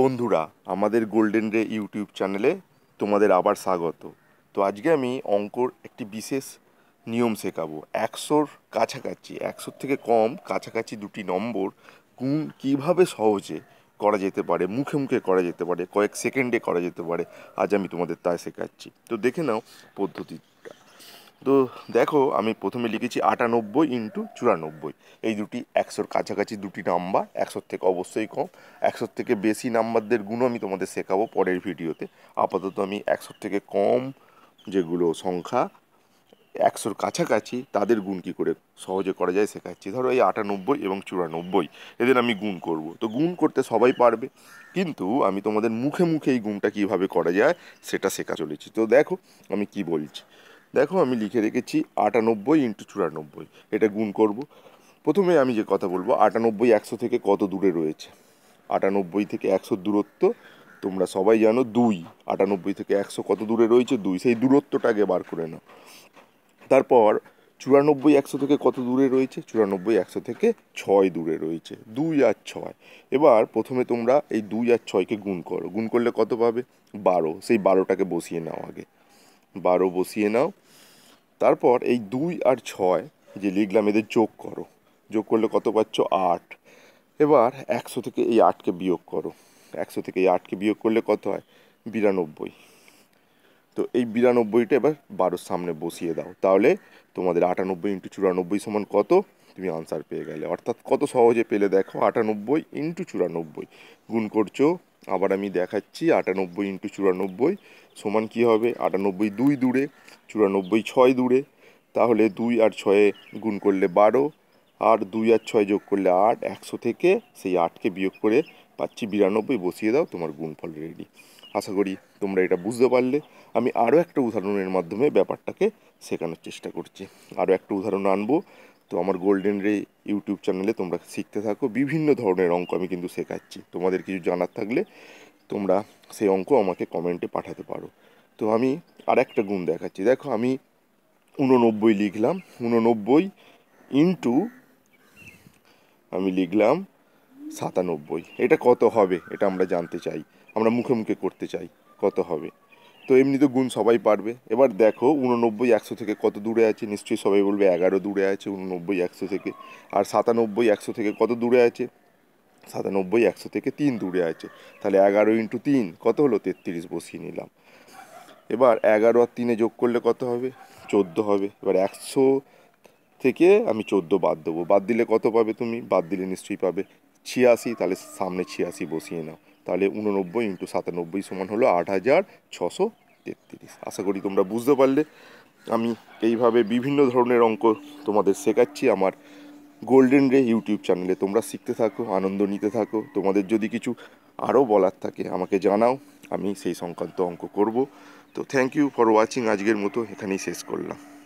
বন্ধুরা আমাদের গোল্ডেন রে ইউটিউব চ্যানেলে তোমাদের আবার স্বাগত তো আজকে আমি অঙ্কর একটি বিশেষ নিয়ম শেখাবো একশোর কাছাকাছি একশোর থেকে কম কাছাকাছি দুটি নম্বর গুণ কীভাবে সহজে করা যেতে পারে মুখে মুখে করা যেতে পারে কয়েক সেকেন্ডে করা যেতে পারে আজ আমি তোমাদের তা শেখাচ্ছি তো দেখে নাও পদ্ধতি তো দেখো আমি প্রথমে লিখেছি আটানব্বই ইন্টু চুরানব্বই এই দুটি একশোর কাছাকাছি দুটি নাম্বার একশোর থেকে অবশ্যই কম একশোর থেকে বেশি নাম্বারদের গুণ আমি তোমাদের শেখাবো পরের ভিডিওতে আপাতত আমি একশোর থেকে কম যেগুলো সংখ্যা একশোর কাছাকাছি তাদের গুণ কী করে সহজে করা যায় শেখাচ্ছি ধরো এই আটানব্বই এবং চুরানব্বই এদের আমি গুণ করব তো গুণ করতে সবাই পারবে কিন্তু আমি তোমাদের মুখে মুখে এই গুণটা কীভাবে করা যায় সেটা শেখা চলেছি তো দেখো আমি কি বলছি দেখো আমি লিখে রেখেছি আটানব্বই ইন্টু চুরানব্বই এটা গুণ করব প্রথমে আমি যে কথা বলবো আটানব্বই একশো থেকে কত দূরে রয়েছে আটানব্বই থেকে একশো দূরত্ব তোমরা সবাই জানো দুই আটানব্বই থেকে একশো কত দূরে রয়েছে দুই সেই দূরত্বটা আগে বার করে নাও তারপর চুরানব্বই একশো থেকে কত দূরে রয়েছে চুরানব্বই একশো থেকে ছয় দূরে রয়েছে দুই আর ছয় এবার প্রথমে তোমরা এই দুই আর ছয়কে গুণ করো গুণ করলে কত পাবে বারো সেই বারোটাকে বসিয়ে নাও আগে বারো বসিয়ে নাও তারপর এই দুই আর ছয় যে লিখলাম এদের যোগ করো যোগ করলে কত পাচ্ছ আট এবার একশো থেকে এই আটকে বিয়োগ করো একশো থেকে এই আটকে বিয়োগ করলে কত হয় বিরানব্বই তো এই বিরানব্বইটা এবার বারোর সামনে বসিয়ে দাও তাহলে তোমাদের আটানব্বই ইন্টু চুরানব্বই সমান কত তুমি আনসার পেয়ে গেলে অর্থাৎ কত সহজে পেলে দেখো আটানব্বই ইন্টু চুরানব্বই গুণ করছো আবার আমি দেখাচ্ছি আটানব্বই ইন্টু চুরানব্বই সমান কী হবে আটানব্বই দুই দূরে চুরানব্বই ছয় দূরে তাহলে দুই আর ছয়ে গুণ করলে বারো আর দুই আর ছয় যোগ করলে আট একশো থেকে সেই আটকে বিয়োগ করে পাচ্ছি বিরানব্বই বসিয়ে দাও তোমার গুণফল রেডি আশা করি তোমরা এটা বুঝতে পারলে আমি আরও একটা উদাহরণের মাধ্যমে ব্যাপারটাকে শেখানোর চেষ্টা করছি আরও একটা উদাহরণ আনবো তো আমার গোল্ডেন রে ইউটিউব চ্যানেলে তোমরা শিখতে থাকো বিভিন্ন ধরনের অঙ্ক আমি কিন্তু শেখাচ্ছি তোমাদের কিছু জানার থাকলে তোমরা সেই অঙ্ক আমাকে কমেন্টে পাঠাতে পারো তো আমি আর একটা গুণ দেখাচ্ছি দেখো আমি উননব্বই লিখলাম উননব্বই ইন্টু আমি লিখলাম সাতানব্বই এটা কত হবে এটা আমরা জানতে চাই আমরা মুখে মুখে করতে চাই কত হবে তো এমনি তো গুণ সবাই পারবে এবার দেখো উননব্বই একশো থেকে কত দূরে আছে নিশ্চয়ই সবাই বলবে এগারো দূরে আছে উননব্বই একশো থেকে আর সাতানব্বই একশো থেকে কত দূরে আছে সাতানব্বই একশো থেকে তিন দূরে আছে তাহলে এগারো ইন্টু তিন কত হলো তেত্রিশ বসিয়ে নিলাম এবার এগারো আর তিনে যোগ করলে কত হবে চোদ্দো হবে এবার একশো থেকে আমি চোদ্দো বাদ দেবো বাদ দিলে কত পাবে তুমি বাদ দিলে নিশ্চয়ই পাবে ছিয়াশি তাহলে সামনে ছিয়াশি বসিয়ে নাও তাহলে উননব্বই ইন্টু সাতানব্বই সমান হলো আট হাজার ছশো তেত্রিশ আশা করি তোমরা বুঝতে পারলে আমি এইভাবে বিভিন্ন ধরনের অঙ্ক তোমাদের শেখাচ্ছি আমার গোল্ডেন রে ইউটিউব চ্যানেলে তোমরা শিখতে থাকো আনন্দ নিতে থাকো তোমাদের যদি কিছু আরও বলার থাকে আমাকে জানাও আমি সেই সংক্রান্ত অঙ্ক করব তো থ্যাংক ইউ ফর ওয়াচিং আজকের মতো এখানেই শেষ করলাম